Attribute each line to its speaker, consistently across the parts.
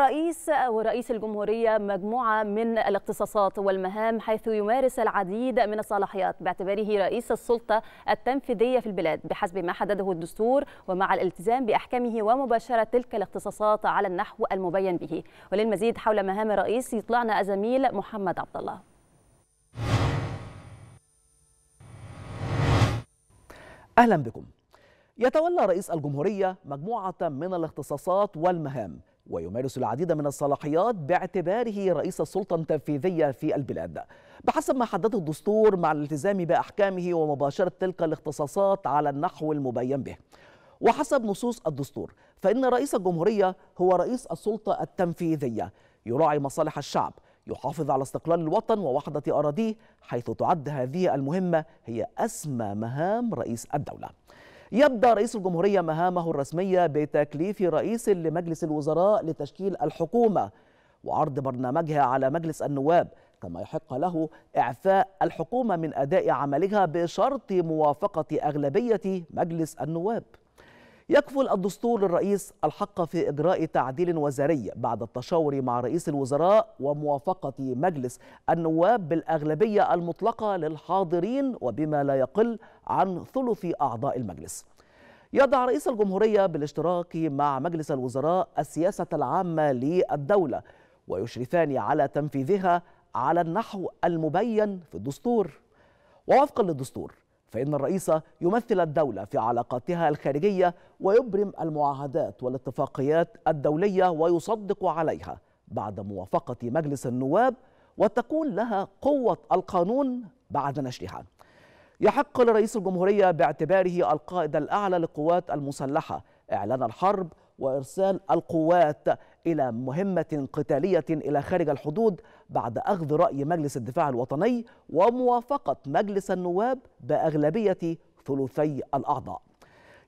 Speaker 1: رئيس رئيس الجمهورية مجموعة من الاختصاصات والمهام حيث يمارس العديد من الصلاحيات باعتباره رئيس السلطة التنفيذية في البلاد بحسب ما حدده الدستور ومع الالتزام بأحكامه ومباشرة تلك الاختصاصات على النحو المبين به وللمزيد حول مهام الرئيس يطلعنا الزميل محمد عبد الله
Speaker 2: أهلا بكم يتولى رئيس الجمهورية مجموعة من الاختصاصات والمهام ويمارس العديد من الصلاحيات باعتباره رئيس السلطة التنفيذية في البلاد بحسب ما حدده الدستور مع الالتزام بأحكامه ومباشرة تلك الاختصاصات على النحو المبين به وحسب نصوص الدستور فإن رئيس الجمهورية هو رئيس السلطة التنفيذية يراعي مصالح الشعب يحافظ على استقلال الوطن ووحدة أراضيه حيث تعد هذه المهمة هي أسمى مهام رئيس الدولة يبدأ رئيس الجمهورية مهامه الرسمية بتكليف رئيس لمجلس الوزراء لتشكيل الحكومة وعرض برنامجها على مجلس النواب كما يحق له إعفاء الحكومة من أداء عملها بشرط موافقة أغلبية مجلس النواب يكفل الدستور للرئيس الحق في إجراء تعديل وزاري بعد التشاور مع رئيس الوزراء وموافقة مجلس النواب بالأغلبية المطلقة للحاضرين وبما لا يقل عن ثلث أعضاء المجلس يضع رئيس الجمهورية بالاشتراك مع مجلس الوزراء السياسة العامة للدولة ويشرفان على تنفيذها على النحو المبين في الدستور ووفقا للدستور فإن الرئيس يمثل الدولة في علاقاتها الخارجية ويبرم المعاهدات والاتفاقيات الدولية ويصدق عليها بعد موافقة مجلس النواب وتكون لها قوة القانون بعد نشرها يحق لرئيس الجمهورية باعتباره القائد الأعلى للقوات المسلحة إعلان الحرب وإرسال القوات إلى مهمة قتالية إلى خارج الحدود بعد أخذ رأي مجلس الدفاع الوطني وموافقة مجلس النواب بأغلبية ثلثي الأعضاء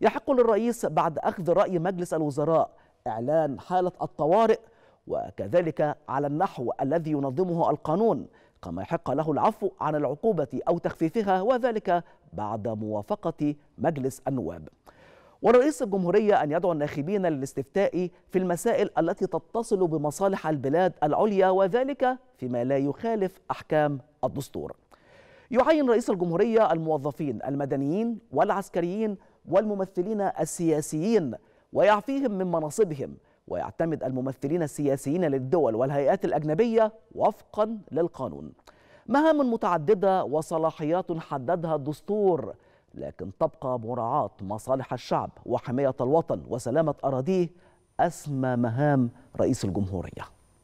Speaker 2: يحق للرئيس بعد أخذ رأي مجلس الوزراء إعلان حالة الطوارئ وكذلك على النحو الذي ينظمه القانون كما يحق له العفو عن العقوبة أو تخفيفها وذلك بعد موافقة مجلس النواب ورئيس الجمهورية أن يدعو الناخبين للاستفتاء في المسائل التي تتصل بمصالح البلاد العليا وذلك فيما لا يخالف أحكام الدستور يعين رئيس الجمهورية الموظفين المدنيين والعسكريين والممثلين السياسيين ويعفيهم من مناصبهم ويعتمد الممثلين السياسيين للدول والهيئات الأجنبية وفقا للقانون مهام متعددة وصلاحيات حددها الدستور لكن تبقى مراعاة مصالح الشعب وحماية الوطن وسلامة أراضيه أسمى مهام رئيس الجمهورية